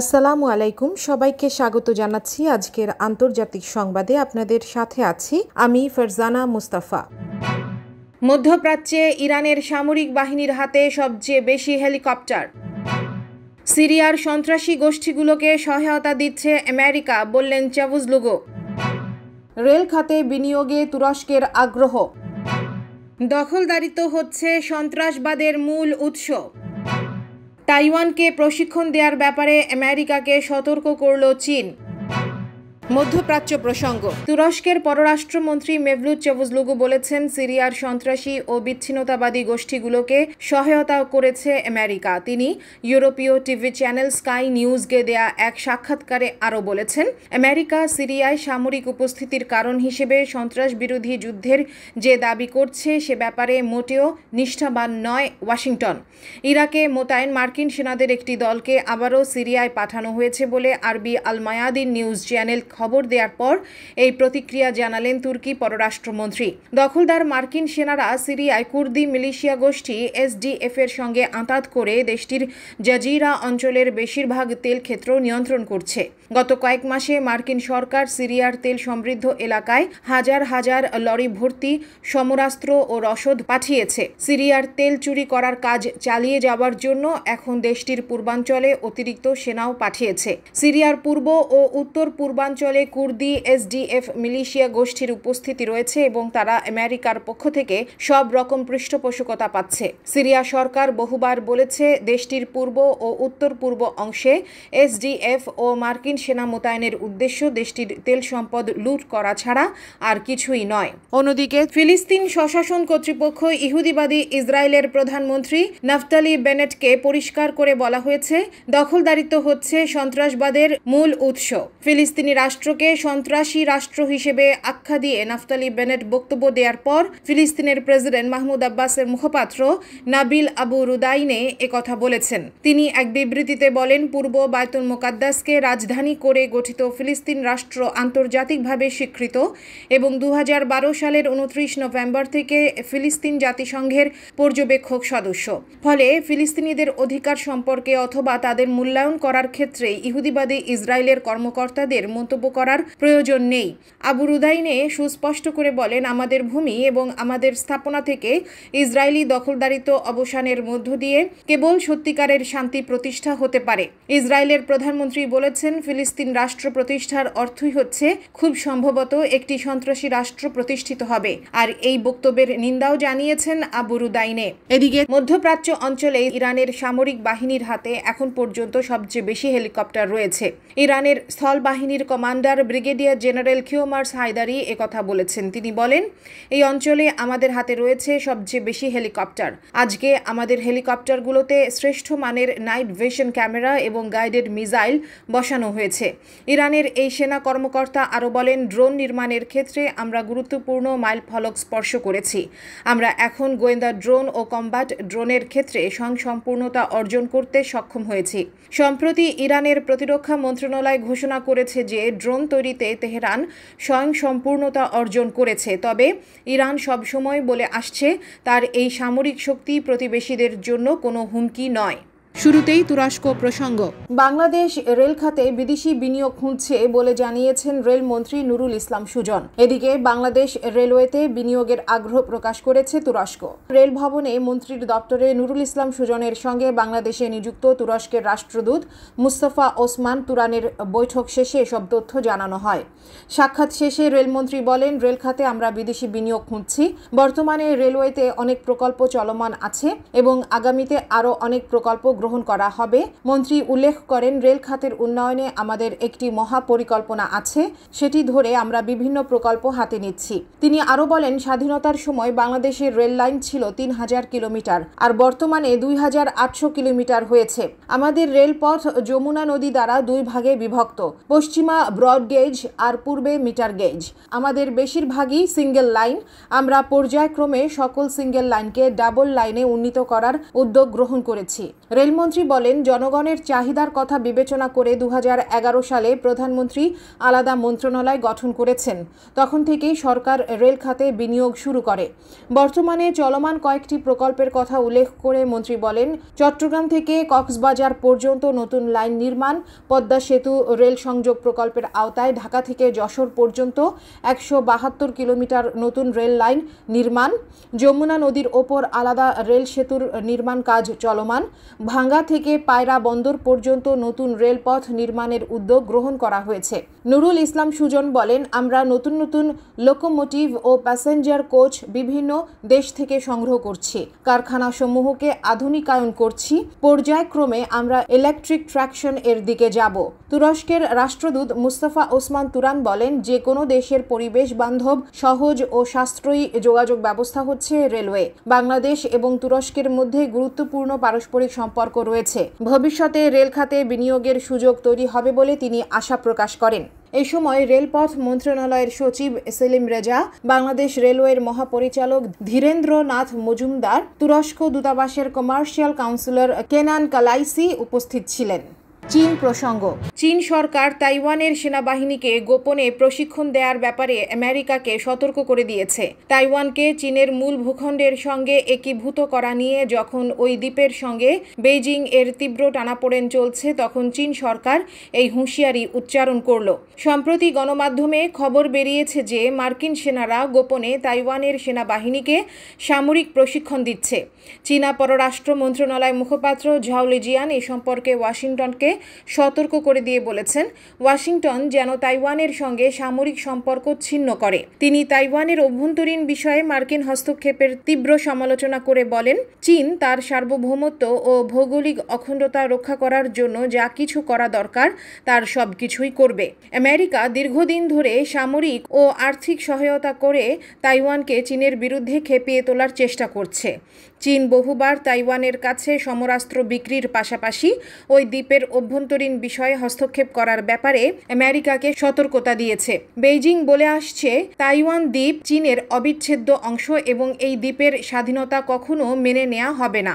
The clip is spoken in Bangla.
আসসালামু আলাইকুম সবাইকে স্বাগত জানাচ্ছি আজকের আন্তর্জাতিক সংবাদে আপনাদের সাথে আছি আমি ফারজানা মুস্তাফা মধ্যপ্রাচ্যে ইরানের সামরিক বাহিনীর হাতে সবচেয়ে বেশি হেলিকপ্টার সিরিয়ার সন্ত্রাসী গোষ্ঠীগুলোকে সহায়তা দিচ্ছে আমেরিকা বললেন চাভুজলুগো রেল খাতে বিনিয়োগে তুরস্কের আগ্রহ দখলদারিত্ব হচ্ছে সন্ত্রাসবাদের মূল উৎস তাইওয়ানকে প্রশিক্ষণ দেওয়ার ব্যাপারে আমেরিকাকে সতর্ক করল চীন মধ্যপ্রাচ্য প্রসঙ্গ তুরস্কের পররাষ্ট্রমন্ত্রী মেভলুদ চেভুজলুগু বলেছেন সিরিয়ার সন্ত্রাসী ও বিচ্ছিন্নতাবাদী গোষ্ঠীগুলোকে সহায়তা করেছে আমেরিকা তিনি ইউরোপীয় টিভি চ্যানেল স্কাই নিউজকে দেয়া এক সাক্ষাৎকারে আরও বলেছেন আমেরিকা সিরিয়ায় সামরিক উপস্থিতির কারণ হিসেবে সন্ত্রাস বিরোধী যুদ্ধের যে দাবি করছে সে ব্যাপারে মোটেও নিষ্ঠাবান নয় ওয়াশিংটন ইরাকে মোতায়েন মার্কিন সেনাদের একটি দলকে আবারও সিরিয়ায় পাঠানো হয়েছে বলে আরবি আলমায়াদিন নিউজ চ্যানেল খবর দেওয়ার পর এই প্রতিক্রিয়া জানালেন তুর্কি পররাষ্ট্রমন্ত্রী দখলদার মার্কিন সেনারা সিরিয়ায় কুর্দি মিলিশিয়া গোষ্ঠী এসডিএফ এর সঙ্গে আঁতাত করে দেশটির জাজিরা অঞ্চলের বেশিরভাগ তেল ক্ষেত্র নিয়ন্ত্রণ করছে গত কয়েক মাসে মার্কিন সরকার সিরিয়ার তেল সমৃদ্ধ এলাকায় হাজার হাজার লরি ভর্তি সমরাস্ত্র ও রসদ পাঠিয়েছে সিরিয়ার তেল চুরি করার কাজ চালিয়ে যাওয়ার জন্য এখন দেশটির পূর্বাঞ্চলে অতিরিক্ত সেনাও পাঠিয়েছে সিরিয়ার পূর্ব ও উত্তর পূর্বাঞ্চল অঞ্চলে কুর্দি এসডিএফ মিলিশিয়া গোষ্ঠীর উপস্থিতি রয়েছে এবং তারা আমেরিকার পক্ষ থেকে সব রকম পৃষ্ঠপোষকতা পাচ্ছে সিরিয়া সরকার বহুবার বলেছে দেশটির পূর্ব ও উত্তর পূর্ব অংশে এসডিএফ ও মার্কিন সেনা মোতায়েনের উদ্দেশ্য দেশটির তেল সম্পদ লুট করা ছাড়া আর কিছুই নয় অন্যদিকে ফিলিস্তিন স্বশাসন কর্তৃপক্ষ ইহুদিবাদী ইসরায়েলের প্রধানমন্ত্রী নাফতালি বেনেটকে পরিষ্কার করে বলা হয়েছে দখলদারিত্ব হচ্ছে সন্ত্রাসবাদের মূল উৎস ফিলিস্তিনি রাষ্ট্র রাষ্ট্রকে সন্ত্রাসী রাষ্ট্র হিসেবে আখ্যা দিয়ে নাফতালি বেনেট বক্তব্য দেওয়ার পর ফিলিস্তিনের প্রেসিডেন্ট মাহমুদ আব্বাসের মুখপাত্র নাবিল আবু রুদাইনে কথা বলেছেন তিনি এক বিবৃতিতে বলেন পূর্ব বায়তুল মোকাদ্দাসকে রাজধানী করে গঠিত ফিলিস্তিন রাষ্ট্র আন্তর্জাতিকভাবে স্বীকৃত এবং দু সালের উনত্রিশ নভেম্বর থেকে ফিলিস্তিন জাতিসংঘের পর্যবেক্ষক সদস্য ফলে ফিলিস্তিনিদের অধিকার সম্পর্কে অথবা তাদের মূল্যায়ন করার ক্ষেত্রে ইহুদিবাদী ইসরায়েলের কর্মকর্তাদের মন্তব্য করার প্রয়োজন নেই আবু রুদাইনে সুস্পষ্ট করে বলেন আমাদের ভূমি এবং আমাদের স্থাপনা থেকে ইসরায়েলি দখলদারিত্ব অবসানের মধ্য দিয়ে কেবল সত্যিকারের শান্তি প্রতিষ্ঠা হতে পারে ইসরায়েলের প্রধানমন্ত্রী বলেছেন ফিলিস্তিন রাষ্ট্র প্রতিষ্ঠার অর্থই হচ্ছে খুব সম্ভবত একটি সন্ত্রাসী রাষ্ট্র প্রতিষ্ঠিত হবে আর এই বক্তব্যের নিন্দাও জানিয়েছেন আবু রুদাইনে এদিকে মধ্যপ্রাচ্য অঞ্চলে ইরানের সামরিক বাহিনীর হাতে এখন পর্যন্ত সবচেয়ে বেশি হেলিকপ্টার রয়েছে ইরানের স্থল বাহিনীর command commander brigadier general Kioumars Heydari কথা বলেছেন তিনি বলেন এই অঞ্চলে আমাদের হাতে রয়েছে সবচেয়ে বেশি হেলিকপ্টার আজকে আমাদের হেলিকপ্টারগুলোতে শ্রেষ্ঠ মানের নাইট ভিশন ক্যামেরা এবং গাইডেড মিসাইল বসানো হয়েছে ইরানের এই সেনা কর্মকর্তা আরও বলেন ড্রোন নির্মাণের ক্ষেত্রে আমরা গুরুত্বপূর্ণ মাইল ফলক স্পর্শ করেছি আমরা এখন গোয়েন্দা ড্রোন ও কম্বাট ড্রোনের ক্ষেত্রে সংসম্পূর্ণতা অর্জন করতে সক্ষম হয়েছি সম্প্রতি ইরানের প্রতিরক্ষা মন্ত্রণালয় ঘোষণা করেছে যে ড্রোন ড্রোন তৈরিতে তেহরান স্বয়ংসম্পূর্ণতা অর্জন করেছে তবে ইরান সবসময় বলে আসছে তার এই সামরিক শক্তি প্রতিবেশীদের জন্য কোনো হুমকি নয় শুরুতেই তুরস্ক প্রসঙ্গ বাংলাদেশ রেল খাতে বিদেশি বিনিয়োগ খুঁজছে বলে জানিয়েছেন রেলমন্ত্রী নুরুল ইসলাম সুজন এদিকে বাংলাদেশ রেলওয়েতে বিনিয়োগের আগ্রহ প্রকাশ করেছে তুরস্ক রেল ভবনে মন্ত্রীর দপ্তরে নুরুল ইসলাম সুজনের সঙ্গে বাংলাদেশে নিযুক্ত তুরস্কের রাষ্ট্রদূত মুস্তফা ওসমান তুরানের বৈঠক শেষে এসব তথ্য জানানো হয় সাক্ষাৎ শেষে রেলমন্ত্রী বলেন রেল খাতে আমরা বিদেশি বিনিয়োগ খুঁজছি বর্তমানে রেলওয়েতে অনেক প্রকল্প চলমান আছে এবং আগামীতে আরও অনেক প্রকল্প গ্রহণ করা হবে মন্ত্রী উল্লেখ করেন রেল খাতের উন্নয়নে আমাদের একটি মহা পরিকল্পনা আছে সেটি ধরে আমরা বিভিন্ন প্রকল্প হাতে নিচ্ছি তিনি আরও বলেন স্বাধীনতার সময় বাংলাদেশের রেল লাইন ছিল তিন হাজার কিলোমিটার আর বর্তমানে দুই হাজার আটশো কিলোমিটার হয়েছে আমাদের রেলপথ যমুনা নদী দ্বারা দুই ভাগে বিভক্ত পশ্চিমা ব্রড গেজ আর পূর্বে মিটার গেজ আমাদের বেশিরভাগই সিঙ্গেল লাইন আমরা পর্যায়ক্রমে সকল সিঙ্গেল লাইনকে ডাবল লাইনে উন্নীত করার উদ্যোগ গ্রহণ করেছি রেল রেলমন্ত্রী বলেন জনগণের চাহিদার কথা বিবেচনা করে দু সালে প্রধানমন্ত্রী আলাদা মন্ত্রণালয় গঠন করেছেন তখন থেকেই সরকার রেল খাতে বিনিয়োগ শুরু করে বর্তমানে চলমান কয়েকটি প্রকল্পের কথা উল্লেখ করে মন্ত্রী বলেন চট্টগ্রাম থেকে কক্সবাজার পর্যন্ত নতুন লাইন নির্মাণ পদ্মা সেতু রেল সংযোগ প্রকল্পের আওতায় ঢাকা থেকে যশোর পর্যন্ত একশো বাহাত্তর কিলোমিটার নতুন রেল লাইন নির্মাণ যমুনা নদীর ওপর আলাদা রেল সেতুর নির্মাণ কাজ চলমান ভাঙ্গা থেকে পায়রা বন্দর পর্যন্ত নতুন রেলপথ নির্মাণের উদ্যোগ গ্রহণ করা হয়েছে নুরুল ইসলাম সুজন বলেন আমরা নতুন নতুন লোকোমোটিভ ও প্যাসেঞ্জার কোচ বিভিন্ন দেশ থেকে সংগ্রহ করছি কারখানা সমূহকে আধুনিকায়ন করছি পর্যায়ক্রমে আমরা ইলেকট্রিক ট্র্যাকশন এর দিকে যাব তুরস্কের রাষ্ট্রদূত মুস্তাফা ওসমান তুরান বলেন যে কোনো দেশের পরিবেশ বান্ধব সহজ ও সাশ্রয়ী যোগাযোগ ব্যবস্থা হচ্ছে রেলওয়ে বাংলাদেশ এবং তুরস্কের মধ্যে গুরুত্বপূর্ণ পারস্পরিক সম্পর্ক রয়েছে ভবিষ্যতে রেল খাতে বিনিয়োগের সুযোগ তৈরি হবে বলে তিনি আশা প্রকাশ করেন এ সময় রেলপথ মন্ত্রণালয়ের সচিব সেলিম রেজা বাংলাদেশ রেলওয়ের মহাপরিচালক ধীরেন্দ্র নাথ মজুমদার তুরস্ক দূতাবাসের কমার্শিয়াল কাউন্সিলর কেনান কালাইসি উপস্থিত ছিলেন চীন প্রসঙ্গ চীন সরকার তাইওয়ানের সেনাবাহিনীকে গোপনে প্রশিক্ষণ দেওয়ার ব্যাপারে আমেরিকাকে সতর্ক করে দিয়েছে তাইওয়ানকে চীনের মূল ভূখণ্ডের সঙ্গে একীভূত করা নিয়ে যখন ওই দ্বীপের সঙ্গে বেইজিং এর তীব্র টানাপোড়েন চলছে তখন চীন সরকার এই হুঁশিয়ারি উচ্চারণ করল সম্প্রতি গণমাধ্যমে খবর বেরিয়েছে যে মার্কিন সেনারা গোপনে তাইওয়ানের সেনাবাহিনীকে সামরিক প্রশিক্ষণ দিচ্ছে চীনা পররাষ্ট্র মন্ত্রণালয় মুখপাত্র ঝাউলিজিয়ান এ সম্পর্কে ওয়াশিংটনকে সতর্ক করে দিয়ে বলেছেন ওয়াশিংটন যেন তাইওয়ানের সঙ্গে সামরিক সম্পর্ক ছিন্ন করে তিনি তাইওয়ানের অভ্যন্তরীণ বিষয়ে মার্কিন হস্তক্ষেপের তীব্র সমালোচনা করে বলেন চীন তার সার্বভৌমত্ব ও ভৌগোলিক অখণ্ডতা রক্ষা করার জন্য যা কিছু করা দরকার তার সব কিছুই করবে আমেরিকা দীর্ঘদিন ধরে সামরিক ও আর্থিক সহায়তা করে তাইওয়ানকে চীনের বিরুদ্ধে খেপিয়ে তোলার চেষ্টা করছে চীন বহুবার তাইওয়ানের কাছে সমরাস্ত্র বিক্রির পাশাপাশি ওই দ্বীপের অভ্যন্তরীণ বিষয়ে হস্তক্ষেপ করার ব্যাপারে আমেরিকাকে সতর্কতা দিয়েছে বেইজিং বলে আসছে তাইওয়ান দ্বীপ চীনের অবিচ্ছেদ্য অংশ এবং এই দ্বীপের স্বাধীনতা কখনো মেনে নেওয়া হবে না